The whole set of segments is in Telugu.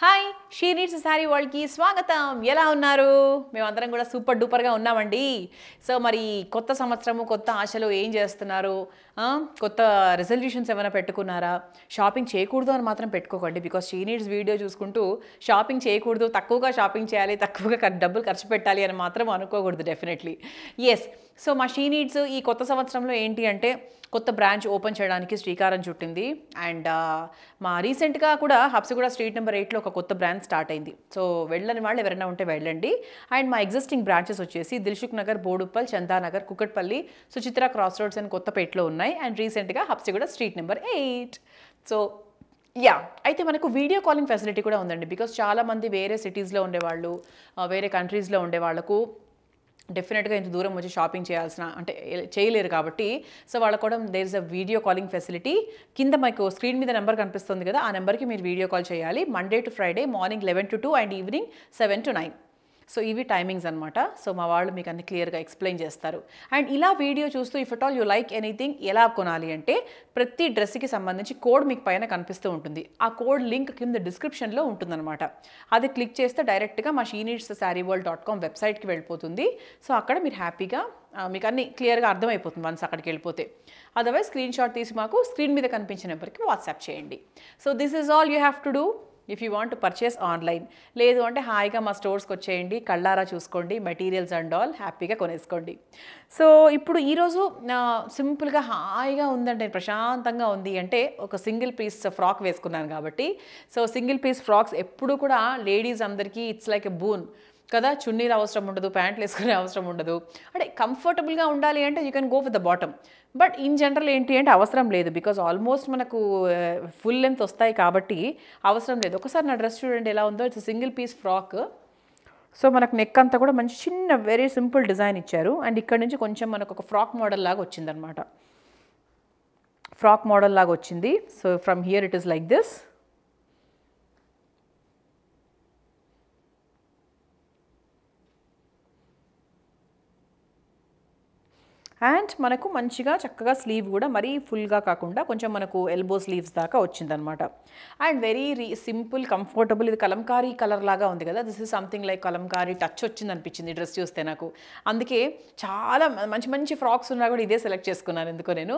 హాయ్ షీ నీడ్స్ శారీ వాళ్ళకి స్వాగతం ఎలా ఉన్నారు మేమందరం కూడా సూపర్ డూపర్గా ఉన్నామండి సో మరి కొత్త సంవత్సరము కొత్త ఆశలు ఏం చేస్తున్నారు కొత్త రిజల్యూషన్స్ ఏమైనా పెట్టుకున్నారా షాపింగ్ చేయకూడదు అని మాత్రం పెట్టుకోకండి బికాస్ షీ నీడ్స్ వీడియో చూసుకుంటూ షాపింగ్ చేయకూడదు తక్కువగా షాపింగ్ చేయాలి తక్కువగా డబ్బులు ఖర్చు పెట్టాలి అని మాత్రం అనుకోకూడదు డెఫినెట్లీ ఎస్ సో మా షీ నీడ్స్ ఈ కొత్త సంవత్సరంలో ఏంటి అంటే కొత్త బ్రాంచ్ ఓపెన్ చేయడానికి శ్రీకారం చుట్టింది అండ్ మా రీసెంట్గా కూడా హబ్సిగూడ స్ట్రీట్ నెంబర్ ఎయిట్లో ఒక కొత్త బ్రాంచ్ స్టార్ట్ అయింది సో వెళ్ళని వాళ్ళు ఎవరైనా ఉంటే వెళ్ళండి అండ్ మా ఎగ్జిస్టింగ్ బ్రాంచెస్ వచ్చేసి Dilsukhnagar Boduppal Chandanagar Kukatpally Suchitra cross roads and కొత్తపేటలో ఉన్నాయి అండ్ రీసెంట్గా Habsiguda street number eight so yeah అయితే మనకు వీడియో కాలింగ్ ఫెసిలిటీ కూడా ఉందండి బికాస్ చాలామంది వేరే సిటీస్లో ఉండేవాళ్ళు వేరే కంట్రీస్లో ఉండేవాళ్ళకు డెఫినెట్గా ఇంత దూరం వచ్చి షాపింగ్ చేయాల్సిన అంటే చేయలేరు కాబట్టి సో వాళ్ళ కూడా there is a video calling facility కింద మీకు స్క్రీన్ మీద నెంబర్ కనిపిస్తుంది కదా ఆ నెంబర్కి మీరు వీడియో కాల్ చేయాలి Monday to Friday morning eleven to two and evening seven to nine so ఇవి టైమింగ్స్ అనమాట సో మా వాళ్ళు మీకు అన్ని క్లియర్గా ఎక్స్ప్లెయిన్ చేస్తారు అండ్ ఇలా వీడియో చూస్తూ if at all you like anything ఎలా కొనాలి అంటే ప్రతి డ్రెస్కి సంబంధించి కోడ్ మీకు పైన కనిపిస్తూ ఉంటుంది ఆ కోడ్ లింక్ కింద డిస్క్రిప్షన్లో ఉంటుందన్నమాట అది క్లిక్ చేస్తే డైరెక్ట్గా మా She Needs saree world dot com వెబ్సైట్కి వెళ్ళిపోతుంది సో అక్కడ మీరు హ్యాపీగా మీకు అన్ని క్లియర్గా అర్థమైపోతుంది వన్స్ అక్కడికి వెళ్ళిపోతే అదర్వైజ్ స్క్రీన్ షాట్ తీసి మాకు స్క్రీన్ మీద కనిపించిన నెంబర్కి వాట్సాప్ చేయండి so this is all you have to do if you want purchase online లేదు అంటే హాయిగా మా స్టోర్స్కి వచ్చేయండి కళ్ళారా చూసుకోండి మెటీరియల్స్ అండ్ ఆల్ హ్యాపీగా కొనేసుకోండి సో ఇప్పుడు ఈరోజు సింపుల్గా హాయిగా ఉందండి ప్రశాంతంగా ఉంది అంటే ఒక సింగిల్ పీస్ ఫ్రాక్ వేసుకున్నాను కాబట్టి సో సింగిల్ పీస్ ఫ్రాక్స్ ఎప్పుడు కూడా లేడీస్ అందరికీ ఇట్స్ లైక్ ఎ బూన్ కదా చున్నీలు అవసరం ఉండదు ప్యాంట్లు వేసుకునే అవసరం ఉండదు అంటే కంఫర్టబుల్గా ఉండాలి అంటే you can go with the bottom but in general ఏంటి అంటే అవసరం లేదు బికాజ్ ఆల్మోస్ట్ మనకు ఫుల్ uh, లెంత్ వస్తాయి కాబట్టి అవసరం లేదు ఒకసారి నా డ్రెస్ చూడండి ఎలా ఉందో it's single piece frock so మనకు నెక్ అంతా కూడా మంచి చిన్న వెరీ సింపుల్ డిజైన్ ఇచ్చారు అండ్ ఇక్కడ నుంచి కొంచెం మనకు ఒక ఫ్రాక్ మోడల్ లాగా వచ్చిందనమాట ఫ్రాక్ మోడల్ లాగా వచ్చింది so from here it is like this and మనకు మంచిగా చక్కగా స్లీవ్ కూడా మరీ ఫుల్గా కాకుండా కొంచెం మనకు ఎల్బో స్లీవ్స్ దాకా వచ్చిందనమాట అండ్ వెరీ రీ సింపుల్ కంఫర్టబుల్ ఇది కలంకారీ కలర్ లాగా ఉంది కదా this is something like kalamkari touch వచ్చింది అనిపించింది డ్రెస్ చూస్తే నాకు అందుకే చాలా మంచి మంచి ఫ్రాక్స్ ఉన్నా కూడా ఇదే సెలెక్ట్ చేసుకున్నాను ఎందుకో నేను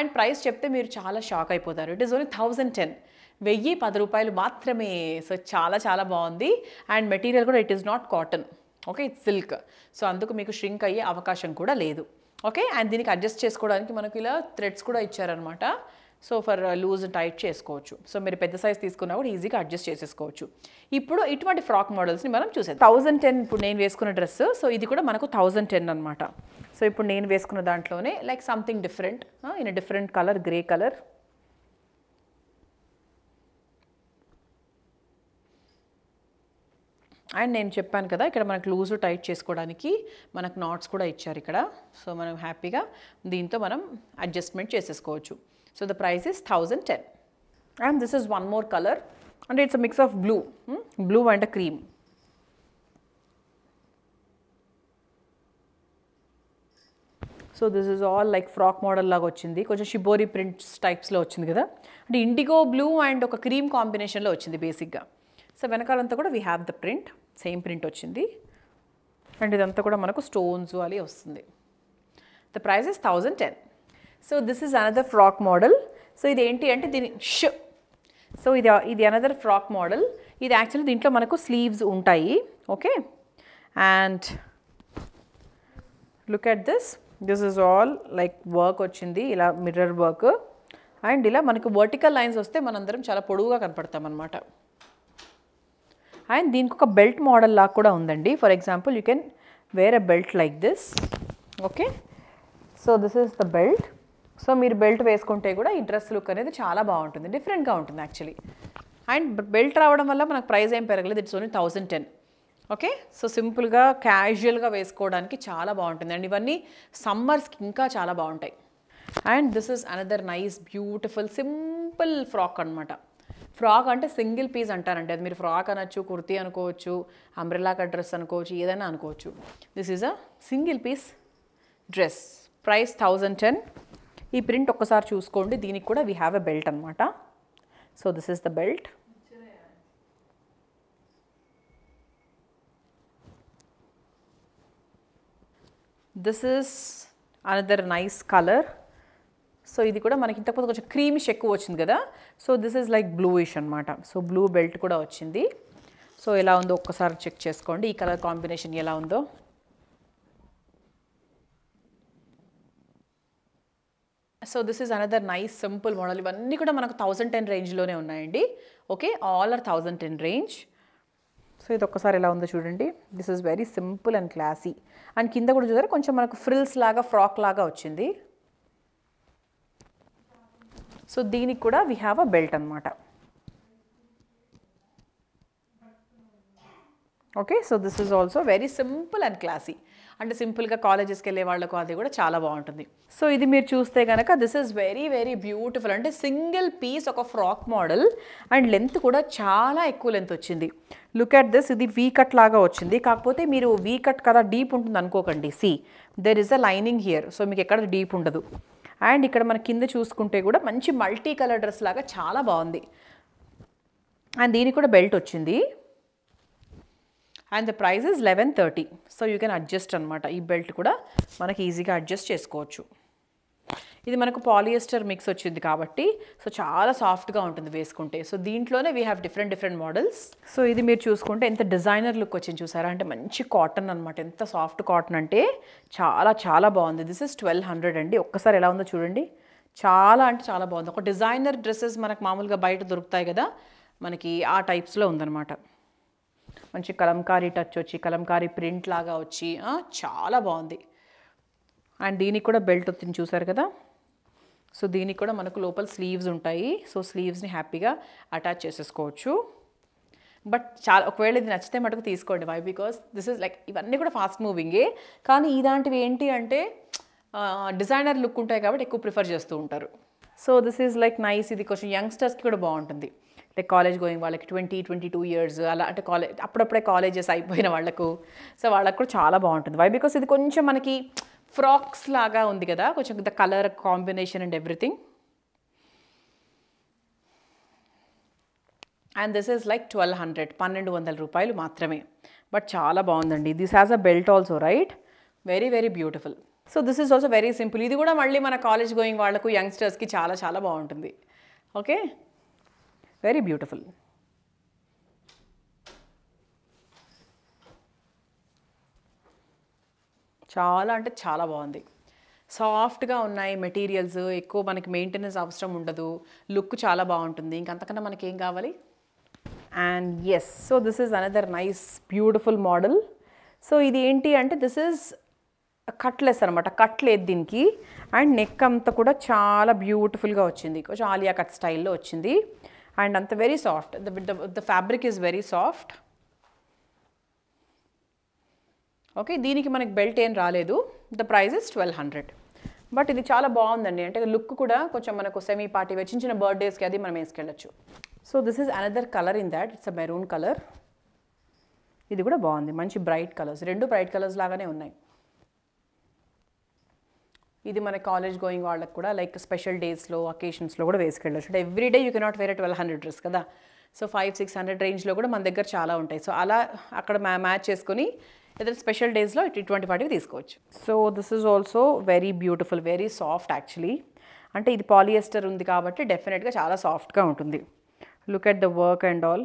అండ్ ప్రైస్ చెప్తే మీరు చాలా షాక్ అయిపోతారు it is only thousand ten వెయ్యి పది రూపాయలు మాత్రమే సో చాలా చాలా బాగుంది అండ్ మెటీరియల్ కూడా it is not cotton okay it's silk so అందుకు మీకు ష్రింక్ అయ్యే అవకాశం కూడా లేదు ఓకే అండ్ దీనికి అడ్జస్ట్ చేసుకోవడానికి మనకు ఇలా థ్రెడ్స్ కూడా ఇచ్చారనమాట సో ఫర్ లూజ్ టైట్ చేసుకోవచ్చు సో మీరు పెద్ద సైజ్ తీసుకున్నా కూడా ఈజీగా అడ్జస్ట్ చేసేసుకోవచ్చు ఇప్పుడు ఇటువంటి ఫ్రాక్ మోడల్స్ని మనం చూసాం థౌజండ్ టెన్ ఇప్పుడు నేను వేసుకున్న డ్రెస్ సో ఇది కూడా మనకు థౌజండ్ టెన్ అనమాట సో ఇప్పుడు నేను వేసుకున్న దాంట్లోనే like something different in different colour grey colour and నేను చెప్పాను కదా ఇక్కడ మనకు లూజు టైట్ చేసుకోవడానికి మనకు నాట్స్ కూడా ఇచ్చారు ఇక్కడ సో మనం హ్యాపీగా దీంతో మనం అడ్జస్ట్మెంట్ చేసేసుకోవచ్చు so the price is thousand ten and this is one more colour అంటే it's a mix of blue blue and cream so this is all like frock model లాగా వచ్చింది కొంచెం షిబోరీ ప్రింట్స్ టైప్స్లో వచ్చింది కదా అంటే ఇండిగో బ్లూ అండ్ ఒక క్రీమ్ కాంబినేషన్లో వచ్చింది బేసిక్గా సో వెనకాలంతా కూడా we have the print same print వచ్చింది అండ్ ఇదంతా కూడా మనకు స్టోన్స్ అలి వస్తుంది the price is thousand ten so this is another frock model so ఇది ఏంటి అంటే దీని షో సో ఇది ఇది అనదర్ ఫ్రాక్ మోడల్ ఇది యాక్చువల్లీ దీంట్లో మనకు స్లీవ్స్ ఉంటాయి okay and look at this this is all like work వచ్చింది ఇలా మిర్రర్ వర్క్ అండ్ ఇలా మనకు వర్టికల్ లైన్స్ వస్తే మనందరం చాలా పొడవుగా కనపడతాం అనమాట అండ్ దీనికి ఒక బెల్ట్ మోడల్ లాగా కూడా ఉందండి for example you can wear a belt like this okay so this is the belt so మీరు బెల్ట్ వేసుకుంటే కూడా ఈ డ్రెస్ లుక్ అనేది చాలా బాగుంటుంది డిఫరెంట్గా ఉంటుంది యాక్చువల్లీ అండ్ బెల్ట్ రావడం వల్ల మనకు ప్రైస్ ఏం పెరగలేదు it's only thousand ten okay so సింపుల్గా క్యాజువల్గా వేసుకోవడానికి చాలా బాగుంటుంది అండ్ ఇవన్నీ సమ్మర్స్కి ఇంకా చాలా బాగుంటాయి and this is another nice beautiful simple frock అనమాట ఫ్రాక్ అంటే సింగిల్ పీస్ అంటారంటే అది మీరు ఫ్రాక్ అనొచ్చు కుర్తీ అనుకోవచ్చు అంబ్రెల్లా కట్ డ్రెస్ అనుకోవచ్చు ఏదైనా అనుకోవచ్చు this is a single piece dress price thousand ten ఈ ప్రింట్ ఒక్కసారి చూసుకోండి దీనికి కూడా వీ హ్యావ్ ఎ బెల్ట్ అనమాట so this is the belt this is another nice colour so ఇది కూడా మనకి ఇంతకుముందు కొంచెం క్రీమిష్ ఎక్కువ వచ్చింది కదా so this is like bluish అనమాట సో బ్లూ బెల్ట్ కూడా వచ్చింది సో ఎలా ఉందో ఒక్కసారి చెక్ చేసుకోండి ఈ కలర్ కాంబినేషన్ ఎలా ఉందో so this is another nice simple model ఇవన్నీ కూడా మనకు థౌజండ్ టెన్ రేంజ్లోనే ఉన్నాయండి okay all are thousand ten range so ఇది ఒక్కసారి ఎలా ఉందో చూడండి this is very simple and classy and కింద కూడా చూసారా కొంచెం మనకు ఫ్రిల్స్ లాగా ఫ్రాక్ లాగా వచ్చింది సో దీనికి కూడా వీ హ్యావ్ అ బెల్ట్ అనమాట okay so this is also very simple and classy అంటే సింపుల్గా కాలేజెస్కి వెళ్ళే వాళ్ళకు అది కూడా చాలా బాగుంటుంది సో ఇది మీరు చూస్తే కనుక this is very very beautiful అంటే సింగిల్ పీస్ ఒక ఫ్రాక్ మోడల్ అండ్ లెంత్ కూడా చాలా ఎక్కువ లెంత్ వచ్చింది లుక్ అట్ దిస్ ఇది వీ కట్ లాగా వచ్చింది కాకపోతే మీరు వీ కట్ కదా డీప్ ఉంటుంది అనుకోకండి see there is a lining here so మీకు ఎక్కడ డీప్ ఉండదు అండ్ ఇక్కడ మన కింద చూసుకుంటే కూడా మంచి మల్టీ కలర్ డ్రెస్ లాగా చాలా బాగుంది అండ్ దీనికి కూడా బెల్ట్ వచ్చింది and the price is eleven thirty so you can adjust అనమాట ఈ బెల్ట్ కూడా మనకి ఈజీగా అడ్జస్ట్ చేసుకోవచ్చు ఇది మనకు పాలియస్టర్ మిక్స్ వచ్చింది కాబట్టి సో చాలా సాఫ్ట్గా ఉంటుంది వేసుకుంటే సో దీంట్లోనే we have different different models so ఇది మీరు చూసుకుంటే ఎంత డిజైనర్ లుక్ వచ్చింది చూసారా అంటే మంచి కాటన్ అనమాట ఎంత సాఫ్ట్ కాటన్ అంటే చాలా చాలా బాగుంది దిస్ ఇస్ ట్వెల్వ్ హండ్రెడ్ అండి ఒక్కసారి ఎలా ఉందో చూడండి చాలా అంటే చాలా బాగుంది ఒక డిజైనర్ డ్రెస్సెస్ మనకు మామూలుగా బయట దొరుకుతాయి కదా మనకి ఆ టైప్స్లో ఉందన్నమాట మంచి కలంకారీ టచ్ వచ్చి కలంకారీ ప్రింట్ లాగా వచ్చి చాలా బాగుంది అండ్ దీనికి కూడా బెల్ట్ వచ్చింది చూసారు కదా సో దీనికి కూడా మనకు లోపల స్లీవ్స్ ఉంటాయి సో స్లీవ్స్ని హ్యాపీగా అటాచ్ చేసేసుకోవచ్చు బట్ చాలా ఒకవేళ ఇది నచ్చితే మటుకు తీసుకోండి why because this is like ఇవన్నీ కూడా ఫాస్ట్ మూవింగే కానీ ఇలాంటివి ఏంటి అంటే డిజైనర్ లుక్ ఉంటాయి కాబట్టి ఎక్కువ ప్రిఫర్ చేస్తూ ఉంటారు so this is like nice ఇది కొంచెం యంగ్స్టర్స్కి కూడా బాగుంటుంది లైక్ కాలేజ్ గోయింగ్ వాళ్ళకి ట్వంటీ ట్వంటీ టూ ఇయర్స్ అలా అంటే కాలేజ్ అప్పుడప్పుడే కాలేజెస్ అయిపోయిన వాళ్ళకు సో వాళ్ళకు కూడా చాలా బాగుంటుంది వై బికాస్ ఇది కొంచెం మనకి ఫ్రాక్స్ లాగా ఉంది కదా కొంచెం the colour combination and everything and this is like twelve hundred పన్నెండు వందల రూపాయలు మాత్రమే బట్ చాలా బాగుందండి this has a belt also right very very beautiful so this is also very simple ఇది కూడా మళ్ళీ మన కాలేజ్ గోయింగ్ వాళ్ళకు యంగ్స్టర్స్కి చాలా చాలా బాగుంటుంది ఓకే వెరీ బ్యూటిఫుల్ చాలా అంటే చాలా బాగుంది సాఫ్ట్గా ఉన్నాయి మెటీరియల్స్ ఎక్కువ మనకి మెయింటెనెన్స్ అవసరం ఉండదు లుక్ చాలా బాగుంటుంది ఇంకంతకన్నా మనకి ఏం కావాలి and yes so this is another nice beautiful model so ఇది ఏంటి అంటే దిస్ ఈజ్ కట్లెస్ అనమాట కట్ లేదు దీనికి అండ్ నెక్ అంతా కూడా చాలా బ్యూటిఫుల్గా వచ్చింది కొంచెం ఆలియా కట్ స్టైల్లో వచ్చింది అండ్ అంత very soft the the fabric is very soft okay దీనికి మనకి బెల్ట్ ఏం రాలేదు the price is twelve hundred but ఇది చాలా బాగుందండి అంటే లుక్ కూడా కొంచెం మనకు సెమీ పార్టీ చిన్న చిన్న బర్త్డేస్కి అది మనం వేసుకెళ్ళచ్చు so this is another colour in that it's a maroon colour ఇది కూడా బాగుంది మంచి బ్రైట్ కలర్స్ రెండు బ్రైట్ కలర్స్ లాగానే ఉన్నాయి ఇది మన కాలేజ్ గోయింగ్ వాళ్ళకి కూడా లైక్ స్పెషల్ డేస్లో అకేషన్స్లో కూడా వేసుకెళ్ళచ్చు అంటే ఎవ్రీ డే యూ కెనాట్ వేరే ట్వెల్వ్ హండ్రెడ్ డ్రెస్ కదా సో ఫైవ్ సిక్స్ హండ్రెడ్ రేంజ్లో కూడా మన దగ్గర చాలా ఉంటాయి సో అలా అక్కడ మ్యాచ్ చేసుకొని లేదా స్పెషల్ డేస్లో ఇటువంటి వాటివి తీసుకోవచ్చు so this is also very beautiful very soft actually అంటే ఇది పాలియస్టర్ ఉంది కాబట్టి డెఫినెట్గా చాలా సాఫ్ట్గా ఉంటుంది look at the work and all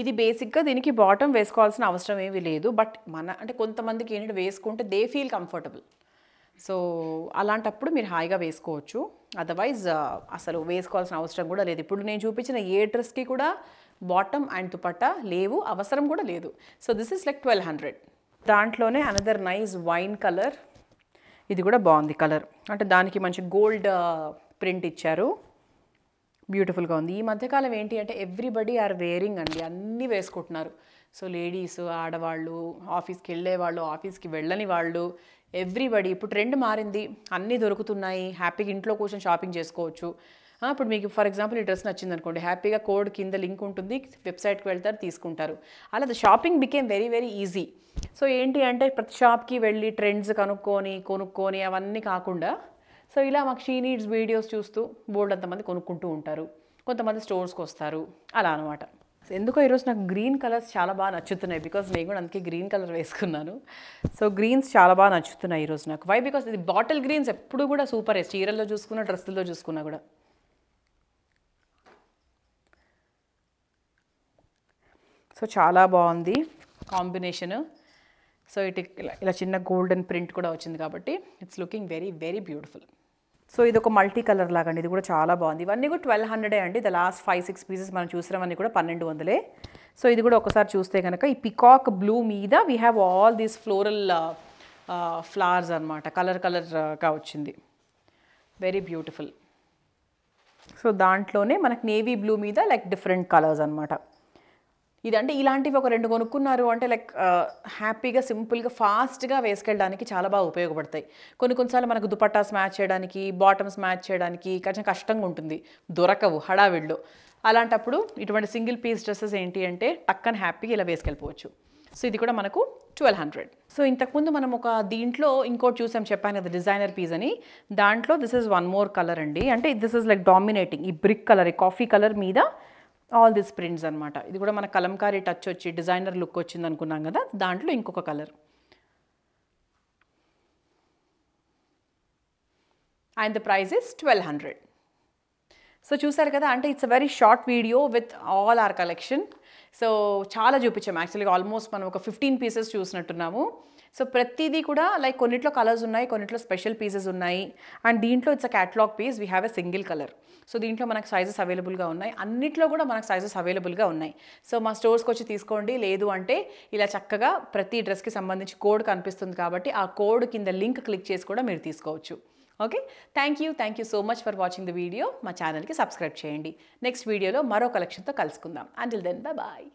ఇది బేసిక్గా దీనికి బాటమ్ వేసుకోవాల్సిన అవసరం ఏమీ లేదు బట్ మన అంటే కొంతమందికి ఏంటంటే వేసుకుంటే దే ఫీల్ కంఫర్టబుల్ సో అలాంటప్పుడు మీరు హాయిగా వేసుకోవచ్చు అదర్వైజ్ uh, అసలు వేసుకోవాల్సిన అవసరం కూడా లేదు ఇప్పుడు నేను చూపించిన ఏ డ్రెస్కి కూడా బాటమ్ అండ్ దుపట్ట లేవు అవసరం కూడా లేదు so this is like twelve hundred దాంట్లోనే అనదర్ నైస్ వైన్ కలర్ ఇది కూడా బాగుంది కలర్ అంటే దానికి మంచి గోల్డ్ ప్రింట్ uh, ఇచ్చారు బ్యూటిఫుల్గా ఉంది ఈ మధ్యకాలం ఏంటి అంటే ఎవ్రీబడి ఆర్ వేరింగ్ అండి అన్నీ వేసుకుంటున్నారు సో లేడీస్ ఆడవాళ్ళు ఆఫీస్కి వెళ్ళేవాళ్ళు ఆఫీస్కి వెళ్ళని వాళ్ళు ఎవ్రీబడి ఇప్పుడు ట్రెండ్ మారింది అన్నీ దొరుకుతున్నాయి హ్యాపీగా ఇంట్లో కూర్చొని షాపింగ్ చేసుకోవచ్చు అప్పుడు మీకు ఫర్ ఎగ్జాంపుల్ ఈ డ్రెస్ నచ్చింది అనుకోండి హ్యాపీగా కోడ్ కింద లింక్ ఉంటుంది వెబ్సైట్కి వెళ్తారు తీసుకుంటారు అలా shopping became very very easy so ఏంటి అంటే ప్రతి షాప్కి వెళ్ళి ట్రెండ్స్ కనుక్కొని కొనుక్కొని అవన్నీ కాకుండా సో ఇలా మాకు షీ నీడ్స్ వీడియోస్ చూస్తూ బోర్డు అంతమంది కొనుక్కుంటూ ఉంటారు కొంతమంది స్టోర్స్కి వస్తారు అలా అనమాట ఎందుకో ఈరోజు నాకు గ్రీన్ కలర్స్ చాలా బాగా నచ్చుతున్నాయి బికాస్ నేను కూడా అందుకే గ్రీన్ కలర్ వేసుకున్నాను సో గ్రీన్స్ చాలా బాగా నచ్చుతున్నాయి ఈరోజు నాకు వై బికాస్ ఇది బాటిల్ గ్రీన్స్ ఎప్పుడు కూడా సూపర్ చీరల్లో చూసుకున్నా డ్రెస్సుల్లో చూసుకున్నా కూడా సో చాలా బాగుంది కాంబినేషను సో ఇటు ఇలా చిన్న గోల్డెన్ ప్రింట్ కూడా వచ్చింది కాబట్టి it's looking very very beautiful so ఇది ఒక మల్టీ కలర్ లాగా అండి ఇది కూడా చాలా బాగుంది ఇవన్నీ కూడా ట్వెల్వ్ హండ్రెడే అండి the last five six pieces మనం చూసినవన్నీ కూడా పన్నెండు వందలే సో ఇది కూడా ఒకసారి చూస్తే కనుక ఈ పికాక్ బ్లూ మీద we have all these floral flowers అనమాట కలర్ కలర్గా uh, వచ్చింది వెరీ బ్యూటిఫుల్ సో దాంట్లోనే మనకు నేవీ బ్లూ మీద లైక్ డిఫరెంట్ కలర్స్ అనమాట ఇది అంటే ఇలాంటివి ఒక రెండు కొనుక్కున్నారు అంటే లైక్ హ్యాపీగా సింపుల్గా ఫాస్ట్గా వేసుకెళ్ళడానికి చాలా బాగా ఉపయోగపడతాయి కొన్ని కొన్నిసార్లు మనకు దుపట్టాస్ మ్యాచ్ చేయడానికి బాటమ్స్ మ్యాచ్ చేయడానికి కొంచెం కష్టంగా ఉంటుంది దొరకవు హడావిడిలో అలాంటప్పుడు ఇటువంటి సింగిల్ పీస్ డ్రెస్సెస్ ఏంటి అంటే టక్కన హ్యాపీగా ఇలా వేసుకెళ్ళిపోవచ్చు సో ఇది కూడా మనకు ట్వెల్వ్ హండ్రెడ్ సో ఇంతకుముందు మనం ఒక దీంట్లో ఇంకోటి చూసాం చెప్పాను కదా డిజైనర్ పీజ్ అని దాంట్లో this is one more colour అండి అంటే దిస్ ఇస్ లైక్ డామినేటింగ్ ఈ బ్రిక్ కలర్ ఈ కాఫీ కలర్ మీద ఆల్ దిస్ ప్రింట్స్ అనమాట ఇది కూడా మన కలంకారీ టచ్ వచ్చి డిజైనర్ లుక్ వచ్చింది అనుకున్నాం కదా దాంట్లో ఇంకొక colour and the price is twelve hundred so చూసారు కదా అంటే it's a very short video with all our collection so చాలా చూపించాము యాక్చువల్గా ఆల్మోస్ట్ మనం ఒక ఫిఫ్టీన్ పీసెస్ చూసినట్టున్నాము సో ప్రతిదీ కూడా లైక్ కొన్నిట్లో కలర్స్ ఉన్నాయి కొన్నిట్లో స్పెషల్ పీసెస్ ఉన్నాయి అండ్ దీంట్లో it's a catalogue piece we have a single colour so దీంట్లో మనకు సైజెస్ అవైలబుల్గా ఉన్నాయి అన్నిట్లో కూడా మనకు సైజెస్ అవైలబుల్గా ఉన్నాయి సో మా స్టోర్స్కి వచ్చి తీసుకోండి లేదు అంటే ఇలా చక్కగా ప్రతి డ్రెస్కి సంబంధించి కోడ్ కనిపిస్తుంది కాబట్టి ఆ కోడ్ కింద లింక్ క్లిక్ చేసి కూడా మీరు తీసుకోవచ్చు okay thank you thank you so much for watching the video మా ఛానల్కి సబ్స్క్రైబ్ చేయండి నెక్స్ట్ వీడియోలో మరో కలెక్షన్తో కలుసుకుందాం అంటిల్ దెన్ బాయ్